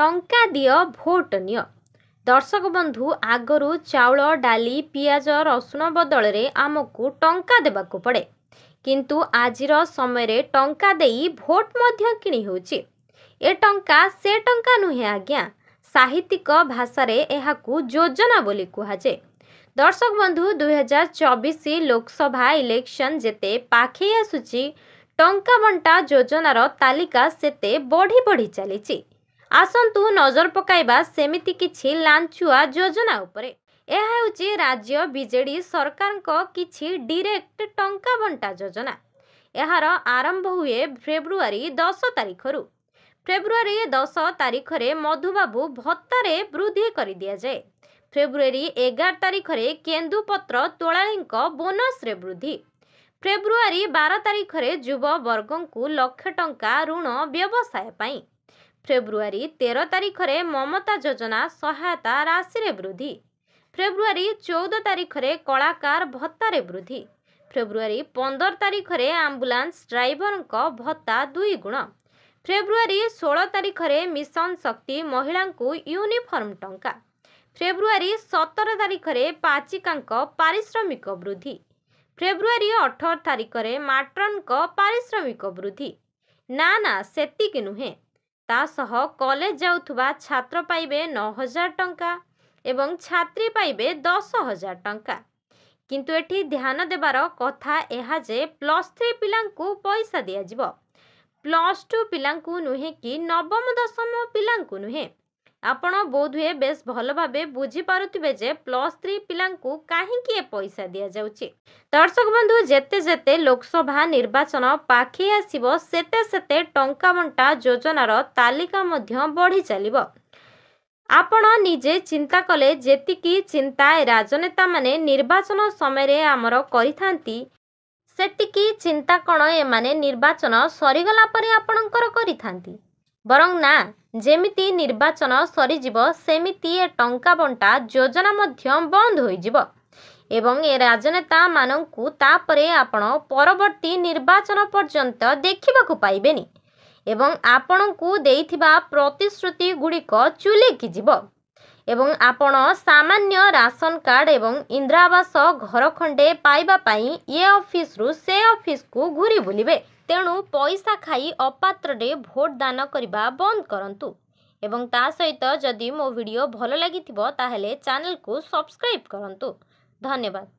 ଟଙ୍କା ଦିଅ ଭୋଟ ନିଅ ଦର୍ଶକ ବନ୍ଧୁ ଆଗରୁ ଚାଉଳ ଡାଲି ପିଆଜ ରସୁଣ ବଦଳରେ ଆମକୁ ଟଙ୍କା ଦେବାକୁ ପଡ଼େ କିନ୍ତୁ ଆଜିର ସମୟରେ ଟଙ୍କା ଦେଇ ଭୋଟ ମଧ୍ୟ କିଣି ହେଉଛି ଏ ଟଙ୍କା ସେ ଟଙ୍କା ନୁହେଁ ଆଜ୍ଞା ସାହିତ୍ୟିକ ଭାଷାରେ ଏହାକୁ ଯୋଜନା ବୋଲି କୁହାଯାଏ ଦର୍ଶକ ବନ୍ଧୁ ଦୁଇହଜାର ଚବିଶ ଲୋକସଭା ଇଲେକ୍ସନ୍ ଯେତେ ପାଖେଇ ଆସୁଛି ଟଙ୍କା ବଣ୍ଟା ଯୋଜନାର ତାଲିକା ସେତେ ବଢ଼ି ବଢ଼ି ଚାଲିଛି ଆସନ୍ତୁ ନଜର ପକାଇବା ସେମିତି କିଛି ଲାଞ୍ଚୁଆ ଯୋଜନା ଉପରେ ଏହା ହେଉଛି ରାଜ୍ୟ ବିଜେଡ଼ି ସରକାରଙ୍କ କିଛି ଡିରେକ୍ଟ ଟଙ୍କା ବଣ୍ଟା ଯୋଜନା ଏହାର ଆରମ୍ଭ ହୁଏ ଫେବୃଆରୀ ଦଶ ତାରିଖରୁ ଫେବୃଆରୀ ଦଶ ତାରିଖରେ ମଧୁବାବୁ ଭତ୍ତାରେ ବୃଦ୍ଧି କରିଦିଆଯାଏ ଫେବୃଆରୀ ଏଗାର ତାରିଖରେ କେନ୍ଦୁପତ୍ର ତୋଳାଳିଙ୍କ ବୋନସ୍ରେ ବୃଦ୍ଧି ଫେବୃଆରୀ ବାର ତାରିଖରେ ଯୁବବର୍ଗଙ୍କୁ ଲକ୍ଷେ ଟଙ୍କା ଋଣ ବ୍ୟବସାୟ ପାଇଁ ଫେବୃଆରୀ ତେର ତାରିଖରେ ମମତା ଯୋଜନା ସହାୟତା ରାଶିରେ ବୃଦ୍ଧି ଫେବୃଆରୀ ଚଉଦ ତାରିଖରେ କଳାକାର ଭତ୍ତାରେ ବୃଦ୍ଧି ଫେବୃଆରୀ ପନ୍ଦର ତାରିଖରେ ଆମ୍ବୁଲାନ୍ସ ଡ୍ରାଇଭରଙ୍କ ଭତ୍ତା ଦୁଇ ଗୁଣ ଫେବୃଆରୀ ଷୋହଳ ତାରିଖରେ ମିଶନ ଶକ୍ତି ମହିଳାଙ୍କୁ ୟୁନିଫର୍ମ ଟଙ୍କା ଫେବୃଆରୀ ସତର ତାରିଖରେ ପାଚିକାଙ୍କ ପାରିଶ୍ରମିକ ବୃଦ୍ଧି ଫେବୃଆରୀ ଅଠର ତାରିଖରେ ମାଟ୍ରନ୍ଙ୍କ ପାରିଶ୍ରମିକ ବୃଦ୍ଧି ନା ନା ସେତିକି ନୁହେଁ ତା ସହ କଲେଜ ଯାଉଥିବା ଛାତ୍ର ପାଇବେ ନଅ ହଜାର ଟଙ୍କା ଏବଂ ଛାତ୍ରୀ ପାଇବେ ଦଶ ହଜାର ଟଙ୍କା କିନ୍ତୁ ଏଠି ଧ୍ୟାନ ଦେବାର କଥା ଏହା ଯେ ପ୍ଲସ୍ ଥ୍ରୀ ପିଲାଙ୍କୁ ପଇସା ଦିଆଯିବ ପ୍ଲସ୍ ଟୁ ପିଲାଙ୍କୁ ନୁହେଁ କି ନବମ ଦଶମ ପିଲାଙ୍କୁ ନୁହେଁ ଆପଣ ବୋଧହୁଏ ବେଶ୍ ଭଲ ଭାବେ ବୁଝିପାରୁଥିବେ ଯେ ପ୍ଲସ୍ ଥ୍ରୀ ପିଲାଙ୍କୁ କାହିଁକି ଏ ପଇସା ଦିଆଯାଉଛି ଦର୍ଶକ ବନ୍ଧୁ ଯେତେ ଯେତେ ଲୋକସଭା ନିର୍ବାଚନ ପାଖେଇ ଆସିବ ସେତେ ସେତେ ଟଙ୍କା ବଣ୍ଟା ଯୋଜନାର ତାଲିକା ମଧ୍ୟ ବଢ଼ି ଚାଲିବ ଆପଣ ନିଜେ ଚିନ୍ତା କଲେ ଯେତିକି ଚିନ୍ତା ରାଜନେତାମାନେ ନିର୍ବାଚନ ସମୟରେ ଆମର କରିଥାନ୍ତି ସେତିକି ଚିନ୍ତା କ'ଣ ଏମାନେ ନିର୍ବାଚନ ସରିଗଲା ପରେ ଆପଣଙ୍କର କରିଥାନ୍ତି ବରଂ ନା ଯେମିତି ନିର୍ବାଚନ ସରିଯିବ ସେମିତି ଏ ଟଙ୍କା ବଣ୍ଟା ଯୋଜନା ମଧ୍ୟ ବନ୍ଦ ହୋଇଯିବ ଏବଂ ଏ ରାଜନେତାମାନଙ୍କୁ ତାପରେ ଆପଣ ପରବର୍ତ୍ତୀ ନିର୍ବାଚନ ପର୍ଯ୍ୟନ୍ତ ଦେଖିବାକୁ ପାଇବେନି ଏବଂ ଆପଣଙ୍କୁ ଦେଇଥିବା ପ୍ରତିଶ୍ରୁତିଗୁଡ଼ିକ ଚୁଲିକି ଯିବ ଏବଂ ଆପଣ ସାମାନ୍ୟ ରାସନ କାର୍ଡ଼ ଏବଂ ଇନ୍ଦିରାବାସ ଘର ଖଣ୍ଡେ ପାଇବା ପାଇଁ ଏ ଅଫିସରୁ ସେ ଅଫିସକୁ ଘୁରି ବୁଲିବେ ତେଣୁ ପଇସା ଖାଇ ଅପାତ୍ରରେ ଭୋଟ ଦାନ କରିବା ବନ୍ଦ କରନ୍ତୁ ଏବଂ ତା ସହିତ ଯଦି ମୋ ଭିଡ଼ିଓ ଭଲ ଲାଗିଥିବ ତାହେଲେ ଚ୍ୟାନେଲକୁ ସବସ୍କ୍ରାଇବ୍ କରନ୍ତୁ ଧନ୍ୟବାଦ